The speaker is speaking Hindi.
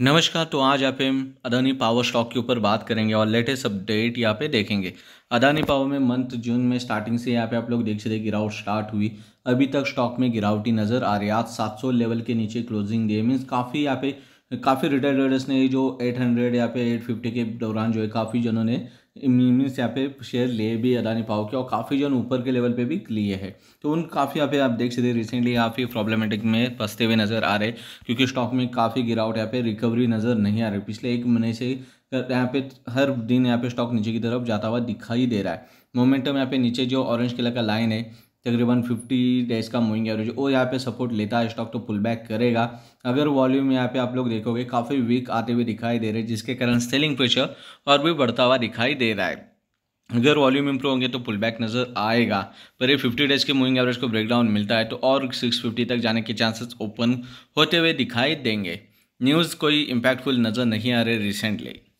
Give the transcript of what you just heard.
नमस्कार तो आज आप अदानी पावर स्टॉक के ऊपर बात करेंगे और लेटेस्ट अपडेट यहाँ पे देखेंगे अदानी पावर में मंथ जून में स्टार्टिंग से यहाँ पे आप लोग देख सकते गिरावट स्टार्ट हुई अभी तक स्टॉक में गिरावटी नज़र आ रही है आज सात लेवल के नीचे क्लोजिंग दी मीन्स काफ़ी यहाँ पे काफ़ी रिटायर्ड राइडर्स ने जो 800 या फिर 850 के दौरान जो है काफ़ी जनों ने मीन्स यहाँ पे शेयर लिए भी अदानी पाओ के और काफ़ी जन ऊपर के लेवल पे भी लिए हैं तो उन काफ़ी यहाँ पे आप देख सकते रिसेंटली यहाँ काफ़ी प्रॉब्लमेटिक में फंसते हुए नज़र आ रहे क्योंकि स्टॉक में काफ़ी गिरावट यहाँ पे रिकवरी नज़र नहीं आ रही पिछले एक महीने से यहाँ पे हर दिन यहाँ पे स्टॉक नीचे की तरफ जाता हुआ दिखाई दे रहा है मोमेंटम यहाँ पे नीचे जो ऑरेंज कलर का लाइन है तकरीबन 50 डेज का मूविंग एवरेज और यहाँ पे सपोर्ट लेता है स्टॉक तो पुल बैक करेगा अगर वॉल्यूम यहाँ पे आप लोग देखोगे काफ़ी वीक आते हुए दिखाई दे रहे हैं जिसके कारण सेलिंग प्रेशर और भी बढ़ता हुआ दिखाई दे रहा है अगर वॉल्यूम इंप्रूव होंगे तो पुल बैक नज़र आएगा पर ये 50 डेज के मूविंग एवरेज को ब्रेकडाउन मिलता है तो और 650 तक जाने के चांसेस ओपन होते हुए दिखाई देंगे न्यूज़ कोई इम्पैक्टफुल नज़र नहीं आ रही रिसेंटली